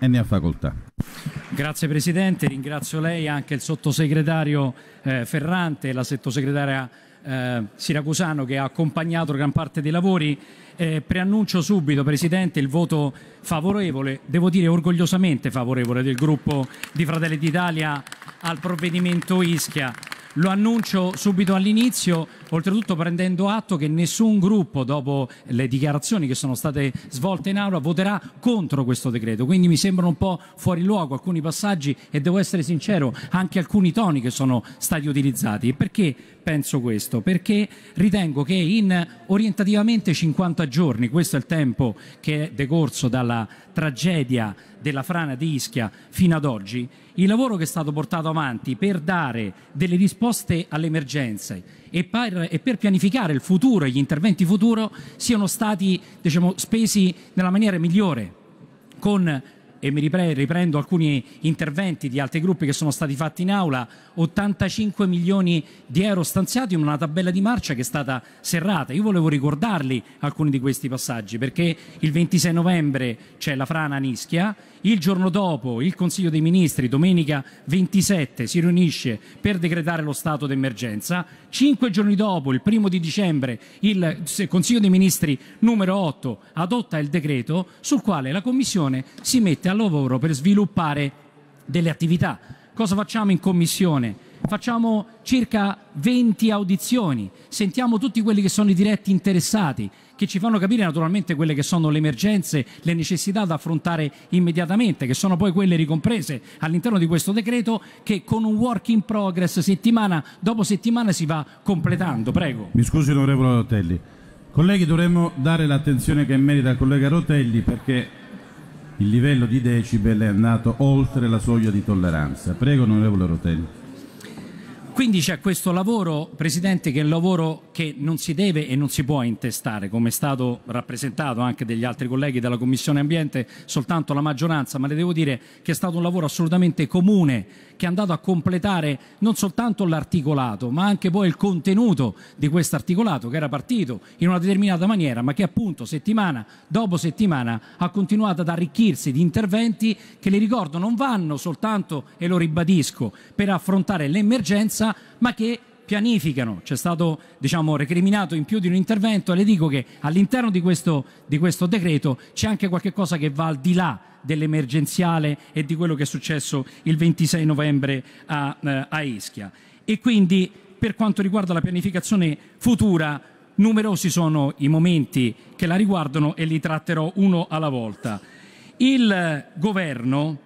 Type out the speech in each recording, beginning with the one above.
e ne ha facoltà. Grazie Presidente, ringrazio lei, anche il sottosegretario eh, Ferrante e la sottosegretaria eh, Siracusano che ha accompagnato gran parte dei lavori. Eh, preannuncio subito, Presidente, il voto favorevole, devo dire orgogliosamente favorevole, del gruppo di Fratelli d'Italia al provvedimento Ischia. Lo annuncio subito all'inizio oltretutto prendendo atto che nessun gruppo, dopo le dichiarazioni che sono state svolte in aula, voterà contro questo decreto. Quindi mi sembrano un po' fuori luogo alcuni passaggi e devo essere sincero, anche alcuni toni che sono stati utilizzati. Perché penso questo? Perché ritengo che in orientativamente 50 giorni, questo è il tempo che è decorso dalla tragedia della frana di Ischia fino ad oggi, il lavoro che è stato portato avanti per dare delle risposte alle emergenze e per eh, e per pianificare il futuro e gli interventi futuro siano stati diciamo, spesi nella maniera migliore, con e mi riprendo alcuni interventi di altri gruppi che sono stati fatti in aula, 85 milioni di euro stanziati in una tabella di marcia che è stata serrata. Io volevo ricordarli alcuni di questi passaggi perché il 26 novembre c'è la frana a Nischia, il giorno dopo il Consiglio dei Ministri, domenica 27, si riunisce per decretare lo stato d'emergenza, cinque giorni dopo, il primo di dicembre, il Consiglio dei Ministri numero 8 adotta il decreto sul quale la Commissione si mette al lavoro per sviluppare delle attività. Cosa facciamo in commissione? Facciamo circa 20 audizioni, sentiamo tutti quelli che sono i diretti interessati, che ci fanno capire naturalmente quelle che sono le emergenze, le necessità da affrontare immediatamente, che sono poi quelle ricomprese all'interno di questo decreto che con un work in progress settimana dopo settimana si va completando. Prego. Mi scusi onorevole Rotelli. Colleghi dovremmo dare l'attenzione che merita al collega Rotelli perché il livello di decibel è andato oltre la soglia di tolleranza. Prego, onorevole Rotelli. Quindi c'è questo lavoro, Presidente, che è un lavoro che non si deve e non si può intestare, come è stato rappresentato anche dagli altri colleghi della Commissione Ambiente, soltanto la maggioranza, ma le devo dire che è stato un lavoro assolutamente comune, che è andato a completare non soltanto l'articolato, ma anche poi il contenuto di questo articolato, che era partito in una determinata maniera, ma che appunto settimana dopo settimana ha continuato ad arricchirsi di interventi che, le ricordo, non vanno soltanto, e lo ribadisco, per affrontare l'emergenza, ma che pianificano. C'è stato diciamo, recriminato in più di un intervento e le dico che all'interno di questo, di questo decreto c'è anche qualcosa che va al di là dell'emergenziale e di quello che è successo il 26 novembre a, eh, a Ischia. E quindi per quanto riguarda la pianificazione futura, numerosi sono i momenti che la riguardano e li tratterò uno alla volta. Il governo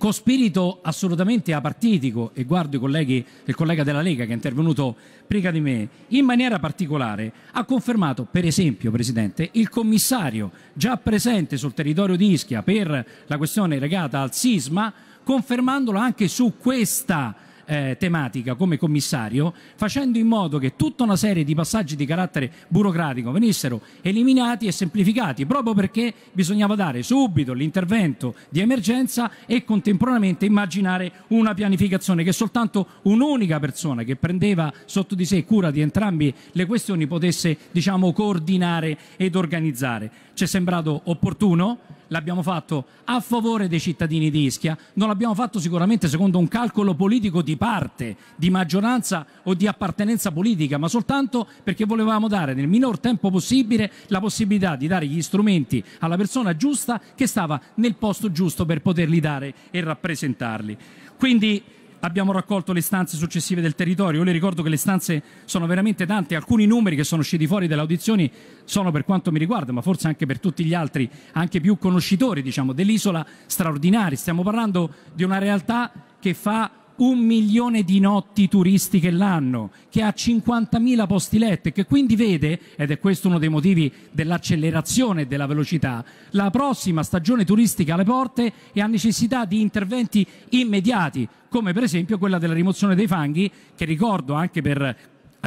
con spirito assolutamente apartitico, e guardo colleghi, il collega della Lega che è intervenuto prima di me, in maniera particolare ha confermato, per esempio, Presidente, il commissario già presente sul territorio di Ischia per la questione legata al sisma, confermandolo anche su questa questione eh, tematica come commissario, facendo in modo che tutta una serie di passaggi di carattere burocratico venissero eliminati e semplificati, proprio perché bisognava dare subito l'intervento di emergenza e contemporaneamente immaginare una pianificazione che soltanto un'unica persona che prendeva sotto di sé cura di entrambi le questioni potesse diciamo, coordinare ed organizzare. Ci è sembrato opportuno l'abbiamo fatto a favore dei cittadini di Ischia, non l'abbiamo fatto sicuramente secondo un calcolo politico di parte, di maggioranza o di appartenenza politica, ma soltanto perché volevamo dare nel minor tempo possibile la possibilità di dare gli strumenti alla persona giusta che stava nel posto giusto per poterli dare e rappresentarli. Quindi abbiamo raccolto le stanze successive del territorio. Io le ricordo che le stanze sono veramente tante, alcuni numeri che sono usciti fuori dalle audizioni sono per quanto mi riguarda, ma forse anche per tutti gli altri, anche più conoscitori diciamo, dell'isola straordinari. Stiamo parlando di una realtà che fa un milione di notti turistiche l'anno, che ha 50.000 posti letto e che quindi vede, ed è questo uno dei motivi dell'accelerazione e della velocità, la prossima stagione turistica alle porte e ha necessità di interventi immediati, come per esempio quella della rimozione dei fanghi, che ricordo anche per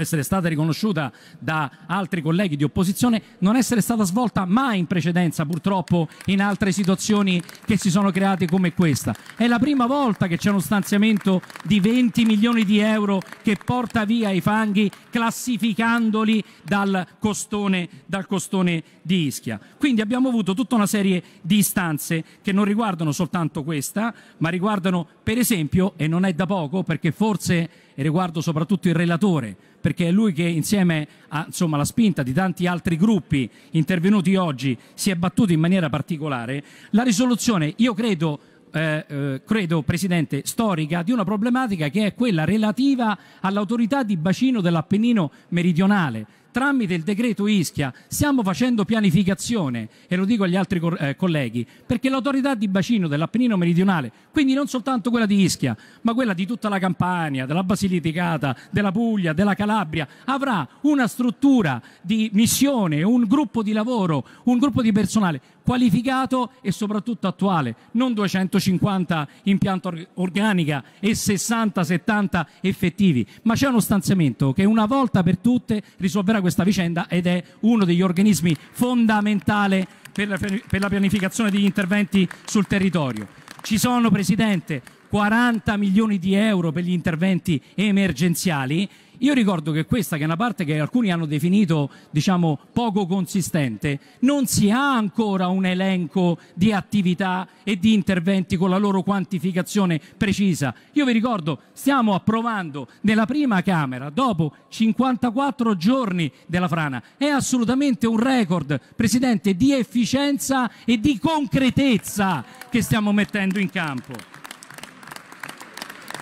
essere stata riconosciuta da altri colleghi di opposizione, non essere stata svolta mai in precedenza purtroppo in altre situazioni che si sono create come questa. È la prima volta che c'è uno stanziamento di 20 milioni di euro che porta via i fanghi classificandoli dal costone, dal costone di Ischia. Quindi abbiamo avuto tutta una serie di istanze che non riguardano soltanto questa, ma riguardano per esempio, e non è da poco perché forse e riguardo soprattutto il relatore, perché è lui che insieme alla spinta di tanti altri gruppi intervenuti oggi si è battuto in maniera particolare, la risoluzione io credo eh, eh, credo, Presidente, storica di una problematica che è quella relativa all'autorità di bacino dell'Appennino meridionale tramite il decreto Ischia stiamo facendo pianificazione, e lo dico agli altri co eh, colleghi, perché l'autorità di bacino dell'Appennino meridionale, quindi non soltanto quella di Ischia, ma quella di tutta la Campania, della Basilicata, della Puglia, della Calabria, avrà una struttura di missione, un gruppo di lavoro, un gruppo di personale qualificato e soprattutto attuale, non 250 impianti organica e 60-70 effettivi, ma c'è uno stanziamento che una volta per tutte risolverà questa vicenda ed è uno degli organismi fondamentali per la, per la pianificazione degli interventi sul territorio. Ci sono, Presidente, 40 milioni di euro per gli interventi emergenziali. Io ricordo che questa, che è una parte che alcuni hanno definito diciamo, poco consistente, non si ha ancora un elenco di attività e di interventi con la loro quantificazione precisa. Io vi ricordo, stiamo approvando nella prima Camera, dopo 54 giorni della frana, è assolutamente un record, Presidente, di efficienza e di concretezza che stiamo mettendo in campo.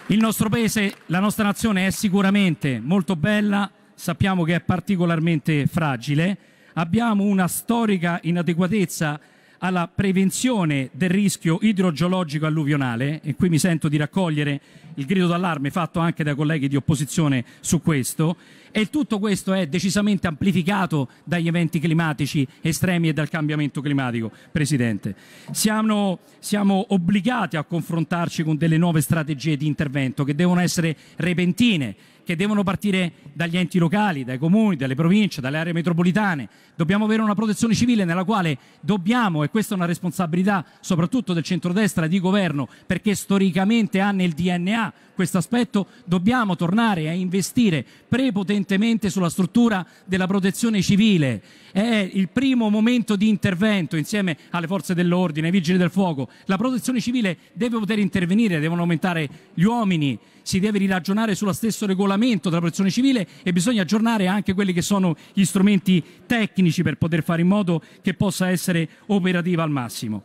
Il nostro paese, la nostra nazione è sicuramente molto bella, sappiamo che è particolarmente fragile, abbiamo una storica inadeguatezza alla prevenzione del rischio idrogeologico alluvionale e qui mi sento di raccogliere il grido d'allarme fatto anche dai colleghi di opposizione su questo e tutto questo è decisamente amplificato dagli eventi climatici estremi e dal cambiamento climatico, Presidente. Siamo, siamo obbligati a confrontarci con delle nuove strategie di intervento che devono essere repentine, che devono partire dagli enti locali, dai comuni, dalle province, dalle aree metropolitane. Dobbiamo avere una protezione civile nella quale dobbiamo, e questa è una responsabilità soprattutto del centrodestra di governo, perché storicamente ha nel DNA questo aspetto, dobbiamo tornare a investire prepotentemente recentemente sulla struttura della protezione civile. È il primo momento di intervento insieme alle forze dell'ordine, ai vigili del fuoco. La protezione civile deve poter intervenire, devono aumentare gli uomini, si deve ragionare sullo stesso regolamento della protezione civile e bisogna aggiornare anche quelli che sono gli strumenti tecnici per poter fare in modo che possa essere operativa al massimo.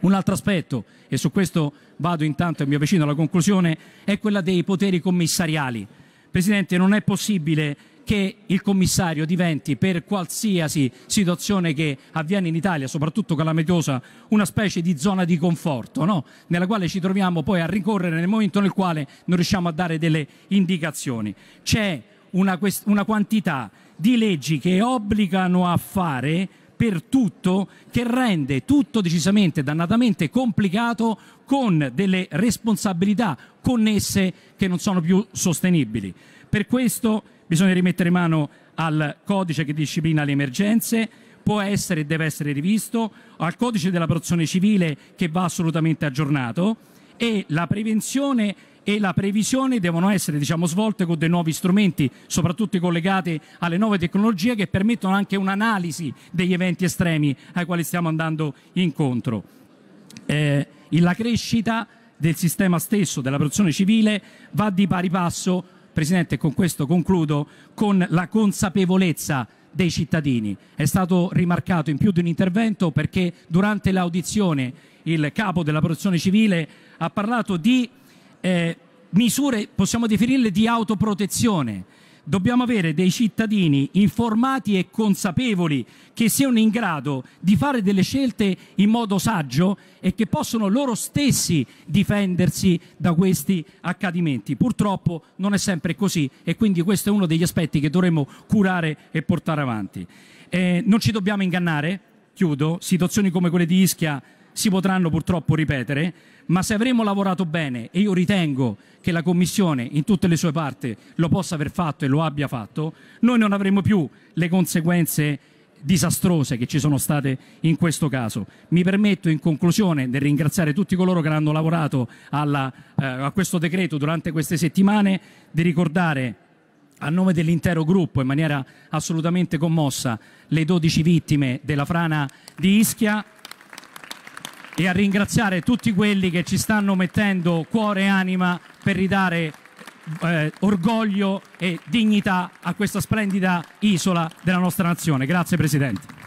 Un altro aspetto, e su questo vado intanto e mi avvicino alla conclusione, è quella dei poteri commissariali. Presidente, non è possibile che il commissario diventi per qualsiasi situazione che avviene in Italia, soprattutto calamitosa, una specie di zona di conforto, no? nella quale ci troviamo poi a ricorrere nel momento nel quale non riusciamo a dare delle indicazioni. C'è una, una quantità di leggi che obbligano a fare per tutto che rende tutto decisamente dannatamente complicato con delle responsabilità connesse che non sono più sostenibili. Per questo bisogna rimettere mano al codice che disciplina le emergenze, può essere e deve essere rivisto, al codice della protezione civile che va assolutamente aggiornato e la prevenzione e la previsione devono essere diciamo, svolte con dei nuovi strumenti, soprattutto collegati alle nuove tecnologie che permettono anche un'analisi degli eventi estremi ai quali stiamo andando incontro. Eh, la crescita del sistema stesso, della protezione civile, va di pari passo, Presidente, e con questo concludo, con la consapevolezza dei cittadini. È stato rimarcato in più di un intervento perché durante l'audizione il capo della protezione civile ha parlato di eh, misure, possiamo definirle, di autoprotezione. Dobbiamo avere dei cittadini informati e consapevoli che siano in grado di fare delle scelte in modo saggio e che possono loro stessi difendersi da questi accadimenti. Purtroppo non è sempre così e quindi questo è uno degli aspetti che dovremmo curare e portare avanti. Eh, non ci dobbiamo ingannare, chiudo, situazioni come quelle di Ischia si potranno purtroppo ripetere, ma se avremo lavorato bene, e io ritengo che la Commissione in tutte le sue parti lo possa aver fatto e lo abbia fatto, noi non avremo più le conseguenze disastrose che ci sono state in questo caso. Mi permetto in conclusione di ringraziare tutti coloro che hanno lavorato alla, eh, a questo decreto durante queste settimane, di ricordare a nome dell'intero gruppo in maniera assolutamente commossa le 12 vittime della frana di Ischia e a ringraziare tutti quelli che ci stanno mettendo cuore e anima per ridare eh, orgoglio e dignità a questa splendida isola della nostra nazione. Grazie Presidente.